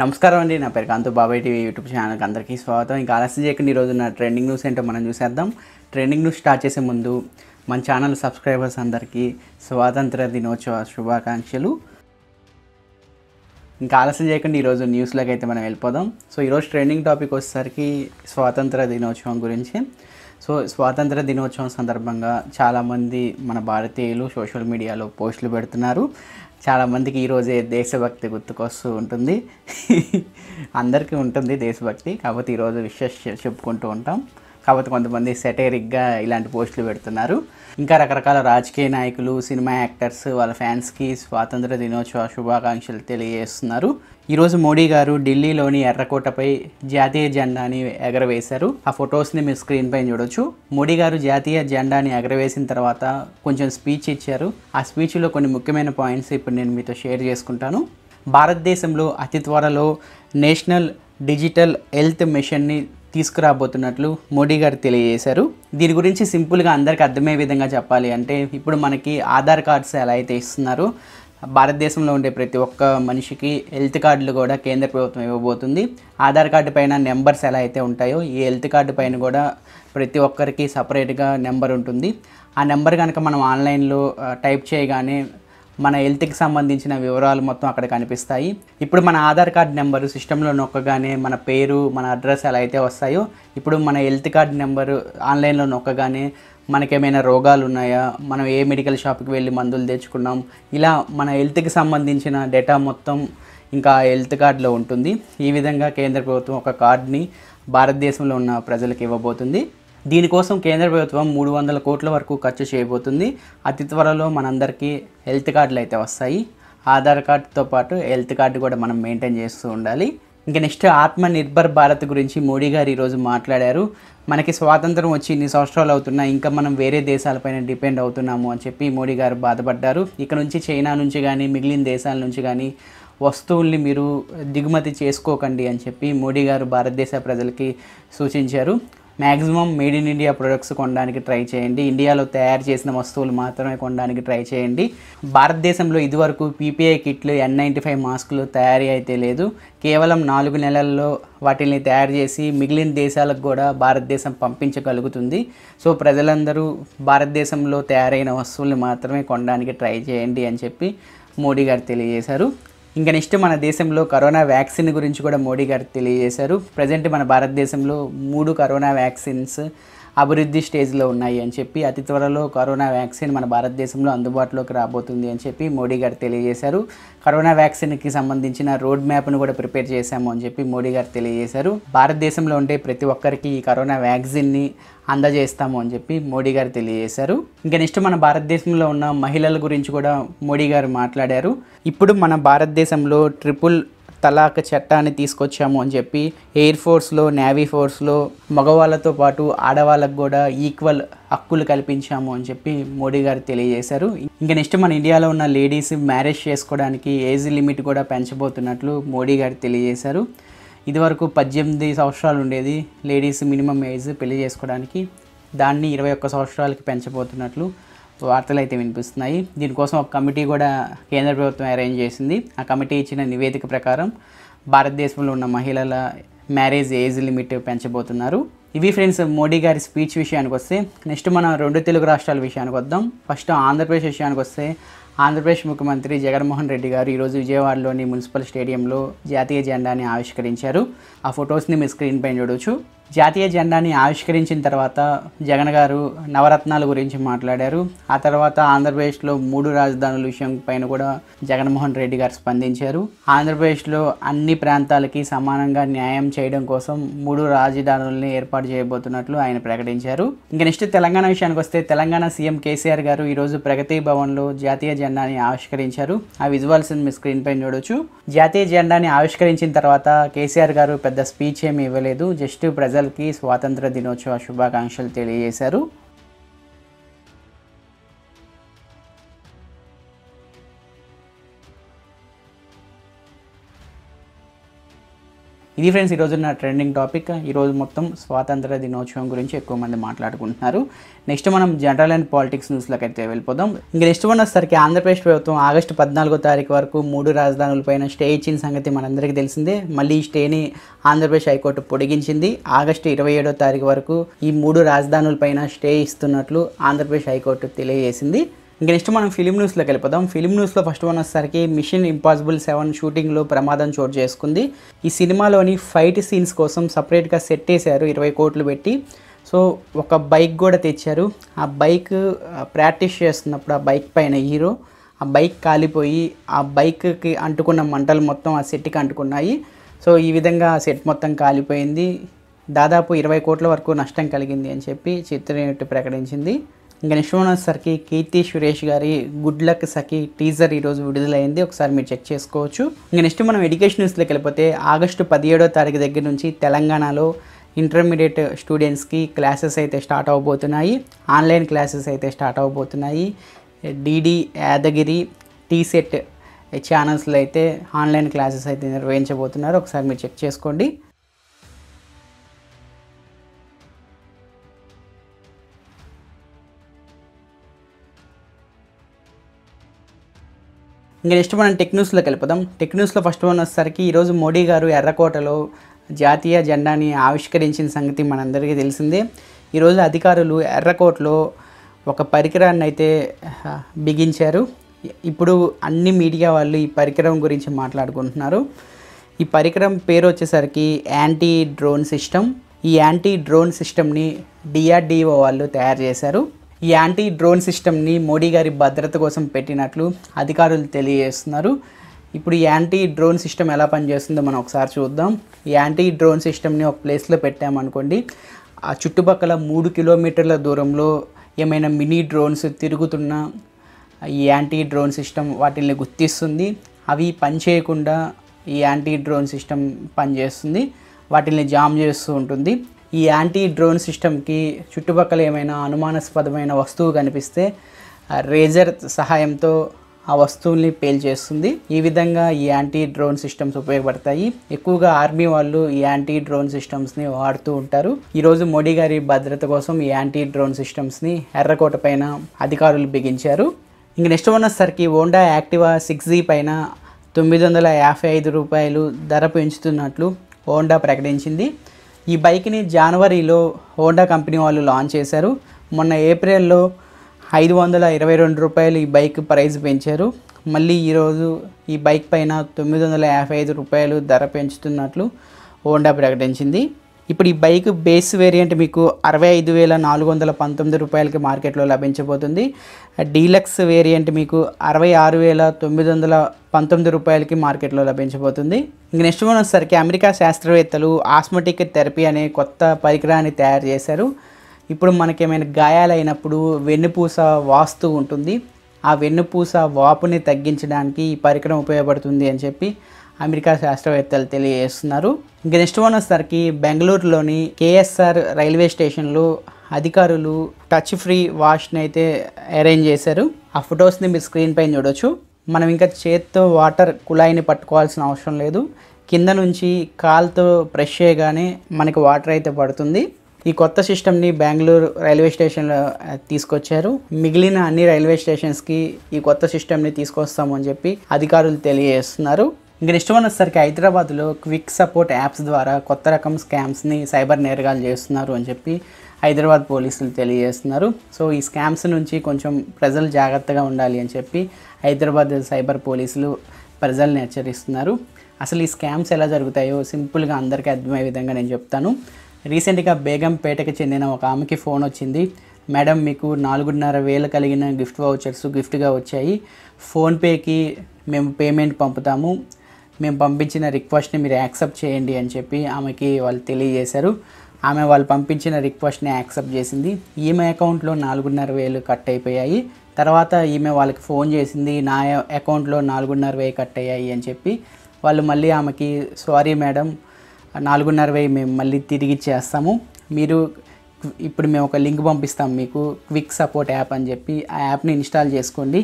నమస్కారం అండి నా పేరు కాంతు బాబాయ్ టీవీ యూట్యూబ్ ఛానల్కి అందరికీ స్వాగతం ఇంకా ఆలస్యం చేయకుండా ఈరోజు నా ట్రెండింగ్ న్యూస్ ఏంటో మనం చూసేద్దాం ట్రెండింగ్ న్యూస్ స్టార్ట్ చేసే ముందు మన ఛానల్ సబ్స్క్రైబర్స్ అందరికీ స్వాతంత్ర దినోత్సవ శుభాకాంక్షలు ఇంకా ఆలస్యం చేయకుండా ఈరోజు న్యూస్లోకి అయితే మనం వెళ్ళిపోదాం సో ఈరోజు ట్రెండింగ్ టాపిక్ వచ్చేసరికి స్వాతంత్ర దినోత్సవం గురించి సో స్వాతంత్ర దినోత్సవం సందర్భంగా చాలామంది మన భారతీయులు సోషల్ మీడియాలో పోస్టులు పెడుతున్నారు చాలామందికి ఈరోజే దేశభక్తి గుర్తుకొస్తూ ఉంటుంది అందరికీ ఉంటుంది దేశభక్తి కాకపోతే ఈరోజు విశేష చెప్పుకుంటూ ఉంటాం కాకపోతే కొంతమంది సెటేరిక్గా ఇలాంటి పోస్టులు పెడుతున్నారు ఇంకా రకరకాల రాజకీయ నాయకులు సినిమా యాక్టర్స్ వాళ్ళ ఫ్యాన్స్కి స్వాతంత్ర దినోత్సవ శుభాకాంక్షలు తెలియజేస్తున్నారు ఈరోజు మోడీ గారు ఢిల్లీలోని ఎర్రకోటపై జాతీయ జెండాని ఎగరవేశారు ఆ ఫొటోస్ని మీరు స్క్రీన్ పైన చూడొచ్చు మోడీ గారు జాతీయ జెండాని ఎగరవేసిన తర్వాత కొంచెం స్పీచ్ ఇచ్చారు ఆ స్పీచ్లో కొన్ని ముఖ్యమైన పాయింట్స్ ఇప్పుడు నేను మీతో షేర్ చేసుకుంటాను భారతదేశంలో అతి త్వరలో నేషనల్ డిజిటల్ హెల్త్ మిషన్ని తీసుకురాబోతున్నట్లు మోడీ గారు తెలియజేశారు దీని గురించి సింపుల్గా అందరికీ అర్థమయ్యే విధంగా చెప్పాలి అంటే ఇప్పుడు మనకి ఆధార్ కార్డ్స్ ఎలా అయితే ఇస్తున్నారో భారతదేశంలో ఉండే ప్రతి ఒక్క మనిషికి హెల్త్ కార్డులు కూడా కేంద్ర ప్రభుత్వం ఇవ్వబోతుంది ఆధార్ కార్డు పైన నెంబర్స్ ఎలా అయితే ఉంటాయో ఈ హెల్త్ కార్డు పైన కూడా ప్రతి ఒక్కరికి సపరేట్గా నెంబర్ ఉంటుంది ఆ నెంబర్ కనుక మనం ఆన్లైన్లో టైప్ చేయగానే మన హెల్త్కి సంబంధించిన వివరాలు మొత్తం అక్కడ కనిపిస్తాయి ఇప్పుడు మన ఆధార్ కార్డ్ నెంబరు సిస్టంలో నొక్కగానే మన పేరు మన అడ్రస్ ఎలా అయితే వస్తాయో ఇప్పుడు మన హెల్త్ కార్డ్ నెంబరు ఆన్లైన్లో నొక్కగానే మనకేమైనా రోగాలు ఉన్నాయా మనం ఏ మెడికల్ షాప్కి వెళ్ళి మందులు తెచ్చుకున్నాం ఇలా మన హెల్త్కి సంబంధించిన డేటా మొత్తం ఇంకా హెల్త్ కార్డులో ఉంటుంది ఈ విధంగా కేంద్ర ప్రభుత్వం ఒక కార్డ్ని భారతదేశంలో ఉన్న ప్రజలకు ఇవ్వబోతుంది దీనికోసం కేంద్ర ప్రభుత్వం మూడు వందల కోట్ల వరకు ఖర్చు చేయబోతుంది అతి త్వరలో మనందరికీ హెల్త్ కార్డులు అయితే వస్తాయి ఆధార్ కార్డుతో పాటు హెల్త్ కార్డు కూడా మనం మెయింటైన్ చేస్తూ ఉండాలి ఇంకా నెక్స్ట్ ఆత్మ నిర్భర్ భారత్ గురించి మోడీ గారు ఈరోజు మాట్లాడారు మనకి స్వాతంత్రం వచ్చి ఇన్ని సంవత్సరాలు అవుతున్నా ఇంకా మనం వేరే దేశాలపైన డిపెండ్ అవుతున్నాము అని చెప్పి మోడీ గారు బాధపడ్డారు ఇక నుంచి చైనా నుంచి కానీ మిగిలిన దేశాల నుంచి కానీ వస్తువుల్ని మీరు దిగుమతి చేసుకోకండి అని చెప్పి మోడీ గారు భారతదేశ ప్రజలకి సూచించారు maximum made in India products కొనడానికి ట్రై చేయండి ఇండియాలో తయారు చేసిన వస్తువులు మాత్రమే కొనడానికి ట్రై చేయండి భారతదేశంలో ఇదివరకు పీపీఐ కిట్లు ఎన్ నైంటీ ఫైవ్ మాస్కులు తయారీ అయితే లేదు కేవలం నాలుగు నెలల్లో వాటిని తయారు చేసి మిగిలిన దేశాలకు కూడా భారతదేశం పంపించగలుగుతుంది సో ప్రజలందరూ భారతదేశంలో తయారైన వస్తువులు మాత్రమే కొనడానికి ట్రై చేయండి అని చెప్పి మోడీ గారు తెలియజేశారు ఇంకా నెక్స్ట్ మన దేశంలో కరోనా వ్యాక్సిన్ గురించి కూడా మోడీ గారు తెలియజేశారు ప్రజెంట్ మన భారతదేశంలో మూడు కరోనా వ్యాక్సిన్స్ అభివృద్ధి స్టేజ్లో ఉన్నాయి అని చెప్పి అతి త్వరలో కరోనా వ్యాక్సిన్ మన భారతదేశంలో అందుబాటులోకి రాబోతుంది అని చెప్పి మోడీ గారు తెలియజేశారు కరోనా వ్యాక్సిన్కి సంబంధించిన రోడ్ మ్యాప్ను కూడా ప్రిపేర్ చేశాము అని చెప్పి మోడీ గారు తెలియజేశారు భారతదేశంలో ఉండే ప్రతి ఒక్కరికి ఈ కరోనా వ్యాక్సిన్ని అందజేస్తాము అని చెప్పి మోడీ గారు తెలియజేశారు ఇంకా నెక్స్ట్ మన భారతదేశంలో ఉన్న మహిళల గురించి కూడా మోడీ గారు మాట్లాడారు ఇప్పుడు మన భారతదేశంలో ట్రిపుల్ తలాక్ చట్టాన్ని తీసుకొచ్చాము అని చెప్పి ఎయిర్ ఫోర్స్లో నేవీ ఫోర్స్లో మగవాళ్ళతో పాటు ఆడవాళ్ళకు కూడా ఈక్వల్ హక్కులు కల్పించాము అని చెప్పి మోడీ గారు తెలియజేశారు ఇంకా నెక్స్ట్ మన ఇండియాలో ఉన్న లేడీస్ మ్యారేజ్ చేసుకోవడానికి ఏజ్ లిమిట్ కూడా పెంచబోతున్నట్లు మోడీ గారు తెలియజేశారు ఇదివరకు పద్దెనిమిది సంవత్సరాలు ఉండేది లేడీస్ మినిమం ఏజ్ పెళ్లి చేసుకోవడానికి దాన్ని ఇరవై ఒక్క సంవత్సరాలకి పెంచబోతున్నట్లు వార్తలు అయితే వినిపిస్తున్నాయి దీనికోసం ఒక కమిటీ కూడా కేంద్ర ప్రభుత్వం అరేంజ్ చేసింది ఆ కమిటీ ఇచ్చిన నివేదిక ప్రకారం భారతదేశంలో ఉన్న మహిళల మ్యారేజ్ ఏజ్ లిమిట్ పెంచబోతున్నారు ఇవి ఫ్రెండ్స్ మోడీ గారి స్పీచ్ విషయానికి వస్తే నెక్స్ట్ మనం రెండు తెలుగు రాష్ట్రాల విషయానికి వద్దాం ఫస్ట్ ఆంధ్రప్రదేశ్ విషయానికి వస్తే ఆంధ్రప్రదేశ్ ముఖ్యమంత్రి జగన్మోహన్ రెడ్డి గారు ఈరోజు విజయవాడలోని మున్సిపల్ స్టేడియంలో జాతీయ జెండాని ఆవిష్కరించారు ఆ ఫొటోస్ని మీ స్క్రీన్ పైన చూడవచ్చు జాతీయ జెండాని ఆవిష్కరించిన తర్వాత జగన్ గారు నవరత్నాల గురించి మాట్లాడారు ఆ తర్వాత ఆంధ్రప్రదేశ్లో మూడు రాజధానుల విషయం పైన కూడా జగన్మోహన్ రెడ్డి గారు స్పందించారు ఆంధ్రప్రదేశ్లో అన్ని ప్రాంతాలకి సమానంగా న్యాయం చేయడం కోసం మూడు రాజధానుల్ని ఏర్పాటు చేయబోతున్నట్లు ఆయన ప్రకటించారు ఇంకా నెక్స్ట్ తెలంగాణ విషయానికి వస్తే తెలంగాణ సీఎం కేసీఆర్ గారు ఈరోజు ప్రగతి భవన్లో జాతీయ జెండాని ఆవిష్కరించారు ఆ విజువల్స్ మీ స్క్రీన్ పైన చూడొచ్చు జాతీయ జెండాని ఆవిష్కరించిన తర్వాత కేసీఆర్ గారు పెద్ద స్పీచ్ ఏమి ఇవ్వలేదు జస్ట్ ప్రజలకి స్వాతంత్ర దినోత్సవ శుభాకాంక్షలు తెలియజేశారు ఇది ఫ్రెండ్స్ ఈరోజు నా ట్రెండింగ్ టాపిక్ ఈరోజు మొత్తం స్వాతంత్ర దినోత్సవం గురించి ఎక్కువ మంది మాట్లాడుకుంటున్నారు నెక్స్ట్ మనం జనరల్ అండ్ పాలిటిక్స్ న్యూస్లోకి అయితే వెళ్ళిపోదాం ఇంకా నెక్స్ట్ వన్ వచ్చేసరికి ఆంధ్రప్రదేశ్ ప్రభుత్వం ఆగస్టు పద్నాలుగో తారీఖు వరకు మూడు రాజధానులపైన స్టే ఇచ్చిన సంగతి మనందరికీ తెలిసిందే మళ్ళీ ఈ స్టేని ఆంధ్రప్రదేశ్ హైకోర్టు పొడిగించింది ఆగస్టు ఇరవై ఏడో తారీఖు వరకు ఈ మూడు రాజధానులపైన స్టే ఇస్తున్నట్లు ఆంధ్రప్రదేశ్ హైకోర్టు తెలియజేసింది ఇంక నెక్స్ట్ మనం ఫిలిం న్యూస్లోకి వెళ్ళిపోదాం ఫిలిం న్యూస్లో ఫస్ట్ వన్ వచ్చేసరికి మిషన్ ఇంపాసిబుల్ సెవెన్ షూటింగ్లో ప్రమాదం చోటు చేసుకుంది ఈ సినిమాలోని ఫైట్ సీన్స్ కోసం సపరేట్గా సెట్ వేశారు ఇరవై కోట్లు పెట్టి సో ఒక బైక్ కూడా తెచ్చారు ఆ బైక్ ప్రాక్టీస్ చేస్తున్నప్పుడు ఆ బైక్ పైన హీరో ఆ బైక్ కాలిపోయి ఆ బైక్కి అంటుకున్న మంటలు మొత్తం ఆ సెట్కి అంటుకున్నాయి సో ఈ విధంగా ఆ సెట్ మొత్తం కాలిపోయింది దాదాపు ఇరవై కోట్ల వరకు నష్టం కలిగింది అని చెప్పి చిత్ర యూనిట్ ప్రకటించింది ఇంకా నెక్స్ట్ వన్ కీర్తి సురేష్ గారి గుడ్ లక్ సఖి టీజర్ ఈరోజు విడుదలైంది ఒకసారి మీరు చెక్ చేసుకోవచ్చు ఇంకా నెక్స్ట్ మనం ఎడ్యుకేషన్ న్యూస్లోకి వెళ్ళిపోతే ఆగస్టు పదిహేడో తారీఖు దగ్గర నుంచి తెలంగాణలో ఇంటర్మీడియట్ స్టూడెంట్స్కి క్లాసెస్ అయితే స్టార్ట్ అవబోతున్నాయి ఆన్లైన్ క్లాసెస్ అయితే స్టార్ట్ అవబోతున్నాయి డిడి యాదగిరి టీసెట్ ఛానల్స్లో అయితే ఆన్లైన్ క్లాసెస్ అయితే నిర్వహించబోతున్నారు ఒకసారి మీరు చెక్ చేసుకోండి ఇంకా నెక్స్ట్ మనం టెక్ న్యూస్లోకి వెళ్ళిపోదాం టెక్ న్యూస్లో ఫస్ట్ వన్ వచ్చేసరికి ఈరోజు మోడీ గారు ఎర్రకోటలో జాతీయ జెండాని ఆవిష్కరించిన సంగతి మనందరికీ తెలిసిందే ఈరోజు అధికారులు ఎర్రకోటలో ఒక పరికరాన్ని అయితే బిగించారు ఇప్పుడు అన్ని మీడియా వాళ్ళు ఈ పరికరం గురించి మాట్లాడుకుంటున్నారు ఈ పరికరం పేరు వచ్చేసరికి యాంటీ డ్రోన్ సిస్టమ్ ఈ యాంటీ డ్రోన్ సిస్టమ్ని డిఆర్డిఓ వాళ్ళు తయారు చేశారు ఈ యాంటీ డ్రోన్ సిస్టమ్ని మోడీ గారి భద్రత కోసం పెట్టినట్లు అధికారులు తెలియజేస్తున్నారు ఇప్పుడు ఈ యాంటీ డ్రోన్ సిస్టమ్ ఎలా పనిచేస్తుందో మనం ఒకసారి చూద్దాం ఈ యాంటీ డ్రోన్ సిస్టమ్ని ఒక ప్లేస్లో పెట్టామనుకోండి ఆ చుట్టుపక్కల మూడు కిలోమీటర్ల దూరంలో ఏమైనా మినీ డ్రోన్స్ తిరుగుతున్న ఈ యాంటీ డ్రోన్ సిస్టమ్ వాటిని గుర్తిస్తుంది అవి పనిచేయకుండా ఈ యాంటీ డ్రోన్ సిస్టమ్ పనిచేస్తుంది వాటిని జామ్ చేస్తూ ఉంటుంది ఈ యాంటీ డ్రోన్ సిస్టమ్కి చుట్టుపక్కల ఏమైనా అనుమానాస్పదమైన వస్తువు కనిపిస్తే రేజర్ సహాయంతో ఆ వస్తువుల్ని పేల్చేస్తుంది ఈ విధంగా ఈ యాంటీ డ్రోన్ సిస్టమ్స్ ఉపయోగపడతాయి ఎక్కువగా ఆర్మీ వాళ్ళు ఈ యాంటీ డ్రోన్ సిస్టమ్స్ని వాడుతూ ఉంటారు ఈరోజు మోడీ గారి భద్రత కోసం ఈ యాంటీ డ్రోన్ సిస్టమ్స్ని ఎర్రకోట పైన అధికారులు బిగించారు ఇంక నెక్స్ట్ ఉన్నసరికి హోండా యాక్టివా సిక్స్ జీ పైన తొమ్మిది వందల యాభై ఐదు రూపాయలు ధర పెంచుతున్నట్లు హోండా ప్రకటించింది ఈ బైక్ని జనవరిలో హోండా కంపెనీ వాళ్ళు లాంచ్ చేశారు మొన్న ఏప్రిల్లో ఐదు వందల ఇరవై రెండు రూపాయలు ఈ బైక్ ప్రైస్ పెంచారు మళ్ళీ ఈరోజు ఈ బైక్ పైన తొమ్మిది వందల యాభై ఐదు రూపాయలు ధర పెంచుతున్నట్లు హోండా ప్రకటించింది ఇప్పుడు ఈ బైక్ బేస్ వేరియంట్ మీకు అరవై ఐదు వేల నాలుగు వందల పంతొమ్మిది రూపాయలకి మార్కెట్లో లభించబోతుంది డీలక్స్ వేరియంట్ మీకు అరవై ఆరు వేల తొమ్మిది వందల పంతొమ్మిది రూపాయలకి మార్కెట్లో లభించబోతుంది ఇంక నెక్స్ట్ వన్ వచ్చేసరికి అమెరికా శాస్త్రవేత్తలు ఆస్మటిక్ థెరపీ అనే కొత్త పరికరాన్ని తయారు చేశారు ఇప్పుడు మనకేమైనా గాయాలైనప్పుడు వెన్నుపూస వాస్తు ఉంటుంది ఆ వెన్నుపూస వాపుని తగ్గించడానికి ఈ పరికరం ఉపయోగపడుతుంది అని చెప్పి అమెరికా శాస్త్రవేత్తలు తెలియజేస్తున్నారు ఇంకా నెక్స్ట్ వన్ వచ్చేసరికి బెంగళూరులోని కేఎస్ఆర్ రైల్వే స్టేషన్లో అధికారులు టచ్ ఫ్రీ వాష్ని అయితే అరేంజ్ చేశారు ఆ ఫొటోస్ని మీరు స్క్రీన్ పైన చూడొచ్చు మనం ఇంకా చేత్తో వాటర్ కుళాయిని పట్టుకోవాల్సిన అవసరం లేదు కింద నుంచి కాల్తో ప్రెష్ చేయగానే మనకి వాటర్ అయితే పడుతుంది ఈ కొత్త సిస్టమ్ని బెంగళూరు రైల్వే స్టేషన్లో తీసుకొచ్చారు మిగిలిన అన్ని రైల్వే స్టేషన్స్కి ఈ కొత్త సిస్టమ్ని తీసుకొస్తామని చెప్పి అధికారులు తెలియజేస్తున్నారు ఇంకా నెక్స్ట్ వన్ వచ్చేసరికి హైదరాబాద్లో క్విక్ సపోర్ట్ యాప్స్ ద్వారా కొత్త రకం స్కామ్స్ని సైబర్ నేరగాలు చేస్తున్నారు అని చెప్పి హైదరాబాద్ పోలీసులు తెలియజేస్తున్నారు సో ఈ స్కామ్స్ నుంచి కొంచెం ప్రజలు జాగ్రత్తగా ఉండాలి అని చెప్పి హైదరాబాద్ సైబర్ పోలీసులు ప్రజల్ని హెచ్చరిస్తున్నారు అసలు ఈ స్కామ్స్ ఎలా జరుగుతాయో సింపుల్గా అందరికీ అర్థమయ్యే విధంగా నేను చెప్తాను రీసెంట్గా బేగంపేటకి చెందిన ఒక ఆమెకి ఫోన్ వచ్చింది మేడం మీకు నాలుగున్నర వేలు కలిగిన గిఫ్ట్ వౌచర్స్ గిఫ్ట్గా వచ్చాయి ఫోన్పేకి మేము పేమెంట్ పంపుతాము మేము పంపించిన రిక్వెస్ట్ని మీరు యాక్సెప్ట్ చేయండి అని చెప్పి ఆమెకి వాళ్ళు తెలియజేశారు ఆమె వాళ్ళు పంపించిన రిక్వెస్ట్ని యాక్సెప్ట్ చేసింది ఈమె అకౌంట్లో నాలుగున్నర వేలు కట్ అయిపోయాయి తర్వాత ఈమె వాళ్ళకి ఫోన్ చేసింది నా అకౌంట్లో నాలుగున్నర వేలు కట్ అయ్యాయి అని చెప్పి వాళ్ళు మళ్ళీ ఆమెకి సారీ మేడం నాలుగున్నర వెయ్యి మేము మళ్ళీ తిరిగి ఇచ్చేస్తాము మీరు ఇప్పుడు మేము ఒక లింక్ పంపిస్తాం మీకు క్విక్ సపోర్ట్ యాప్ అని చెప్పి ఆ యాప్ని ఇన్స్టాల్ చేసుకోండి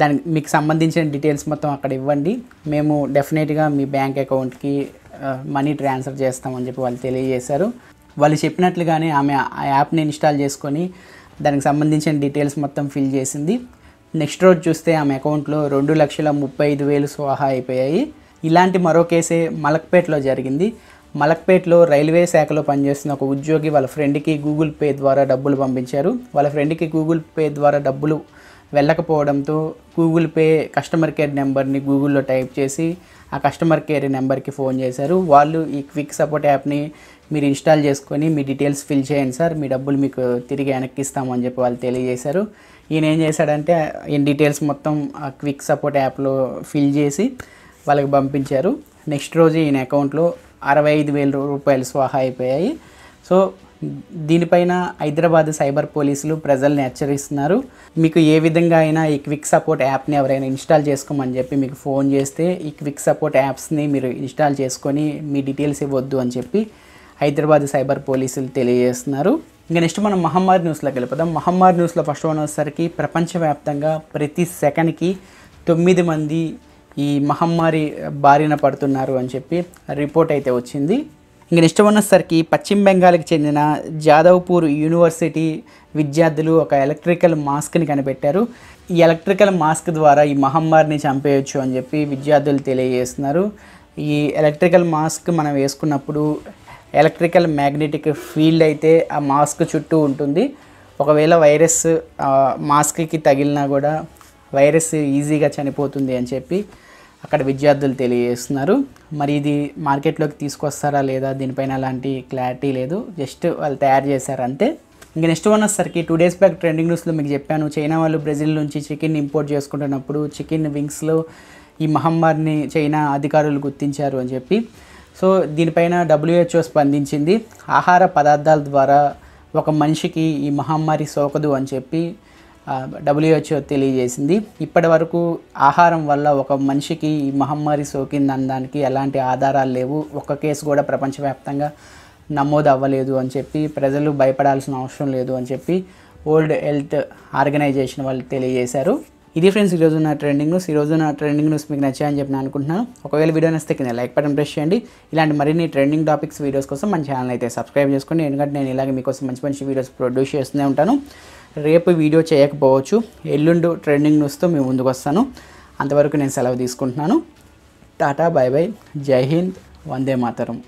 దానికి మీకు సంబంధించిన డీటెయిల్స్ మొత్తం అక్కడ ఇవ్వండి మేము డెఫినెట్గా మీ బ్యాంక్ అకౌంట్కి మనీ ట్రాన్స్ఫర్ చేస్తామని చెప్పి వాళ్ళు తెలియజేశారు వాళ్ళు చెప్పినట్లుగానే ఆమె ఆ యాప్ని ఇన్స్టాల్ చేసుకొని దానికి సంబంధించిన డీటెయిల్స్ మొత్తం ఫిల్ చేసింది నెక్స్ట్ రోజు చూస్తే ఆమె అకౌంట్లో రెండు లక్షల ముప్పై ఐదు వేలు స్వాహా అయిపోయాయి ఇలాంటి మరో కేసే మలక్పేటలో జరిగింది మలక్పేటలో రైల్వే శాఖలో పనిచేస్తున్న ఒక ఉద్యోగి వాళ్ళ ఫ్రెండ్కి గూగుల్ పే ద్వారా డబ్బులు పంపించారు వాళ్ళ ఫ్రెండ్కి గూగుల్ పే ద్వారా డబ్బులు వెళ్ళకపోవడంతో గూగుల్ పే కస్టమర్ కేర్ నెంబర్ని గూగుల్లో టైప్ చేసి ఆ కస్టమర్ కేర్ నెంబర్కి ఫోన్ చేశారు వాళ్ళు ఈ క్విక్ సపోర్ట్ యాప్ని మీరు ఇన్స్టాల్ చేసుకొని మీ డీటెయిల్స్ ఫిల్ చేయండి సార్ మీ డబ్బులు మీకు తిరిగి వెనక్కి ఇస్తామని చెప్పి వాళ్ళు తెలియజేశారు ఈయన ఏం చేశాడంటే ఈయన డీటెయిల్స్ మొత్తం ఆ క్విక్ సపోర్ట్ యాప్లో ఫిల్ చేసి వాళ్ళకి పంపించారు నెక్స్ట్ రోజు ఈయన అకౌంట్లో అరవై ఐదు వేల రూపాయలు స్వాహా అయిపోయాయి సో దీనిపైన హైదరాబాద్ సైబర్ పోలీసులు ప్రజల్ని హెచ్చరిస్తున్నారు మీకు ఏ విధంగా అయినా ఈ క్విక్ సపోర్ట్ యాప్ని ఎవరైనా ఇన్స్టాల్ చేసుకోమని చెప్పి మీకు ఫోన్ చేస్తే ఈ క్విక్ సపోర్ట్ యాప్స్ని మీరు ఇన్స్టాల్ చేసుకొని మీ డీటెయిల్స్ ఇవ్వద్దు అని చెప్పి హైదరాబాద్ సైబర్ పోలీసులు తెలియజేస్తున్నారు ఇంకా నెక్స్ట్ మనం మహమ్మారి న్యూస్లోకి వెళ్ళిపోదాం మహమ్మారి న్యూస్లో ఫస్ట్ వన్ వచ్చేసరికి ప్రపంచవ్యాప్తంగా ప్రతి సెకండ్కి తొమ్మిది మంది ఈ మహమ్మారి బారిన పడుతున్నారు అని చెప్పి రిపోర్ట్ అయితే వచ్చింది ఇంక నెక్స్ట్ ఉన్నసరికి పశ్చిమ బెంగాల్కి చెందిన జాదవ్పూర్ యూనివర్సిటీ విద్యార్థులు ఒక ఎలక్ట్రికల్ మాస్క్ని కనిపెట్టారు ఈ ఎలక్ట్రికల్ మాస్క్ ద్వారా ఈ మహమ్మారిని చంపేయచ్చు అని చెప్పి విద్యార్థులు తెలియజేస్తున్నారు ఈ ఎలక్ట్రికల్ మాస్క్ మనం వేసుకున్నప్పుడు ఎలక్ట్రికల్ మ్యాగ్నెటిక్ ఫీల్డ్ అయితే ఆ మాస్క్ చుట్టూ ఉంటుంది ఒకవేళ వైరస్ మాస్క్కి తగిలినా కూడా వైరస్ ఈజీగా చనిపోతుంది అని చెప్పి అక్కడ విద్యార్థులు తెలియజేస్తున్నారు మరి ఇది మార్కెట్లోకి తీసుకొస్తారా లేదా దీనిపైన అలాంటి క్లారిటీ లేదు జస్ట్ వాళ్ళు తయారు చేశారు అంతే నెక్స్ట్ వన్ వచ్చేసరికి టూ డేస్ బ్యాక్ ట్రెండింగ్ న్యూస్లో మీకు చెప్పాను చైనా వాళ్ళు బ్రెజిల్ నుంచి చికెన్ ఇంపోర్ట్ చేసుకుంటున్నప్పుడు చికెన్ వింగ్స్లో ఈ మహమ్మారిని చైనా అధికారులు గుర్తించారు అని చెప్పి సో దీనిపైన డబ్ల్యూహెచ్ఓ స్పందించింది ఆహార పదార్థాల ద్వారా ఒక మనిషికి ఈ మహమ్మారి సోకదు అని చెప్పి డబ్ల్యూహెచ్ఓ తెలియజేసింది ఇప్పటి వరకు ఆహారం వల్ల ఒక మనిషికి ఈ మహమ్మారి సోకింది అనడానికి ఎలాంటి ఆధారాలు లేవు ఒక్క కేసు కూడా ప్రపంచవ్యాప్తంగా నమోదు అవ్వలేదు అని చెప్పి ప్రజలు భయపడాల్సిన అవసరం లేదు అని చెప్పి వరల్డ్ హెల్త్ ఆర్గనైజేషన్ వాళ్ళు తెలియజేశారు ఇది ఫ్రెండ్స్ ఈరోజు నా ట్రెండింగ్ న్యూస్ ఈరోజు నా ట్రెండింగ్ న్యూస్ మీకు నచ్చాయని చెప్పి నేను అనుకుంటున్నాను ఒకవేళ వీడియో నచ్చితే కింద లైక్ బటన్ ప్రెస్ చేయండి ఇలాంటి మరిన్ని ట్రెండింగ్ టాపిక్స్ వీడియోస్ కోసం మన ఛానల్ అయితే సబ్స్క్రైబ్ చేసుకోండి ఎందుకంటే నేను ఇలాగే మీకోసం మంచి మంచి వీడియోస్ ప్రొడ్యూస్ చేస్తూనే ఉంటాను రేపు వీడియో చేయకపోవచ్చు ఎల్లుండి ట్రెండింగ్ న్యూస్తో మేము ముందుకు వస్తాను అంతవరకు నేను సెలవు తీసుకుంటున్నాను టాటా బాయ్ బాయ్ జై హింద్ వందే మాతరం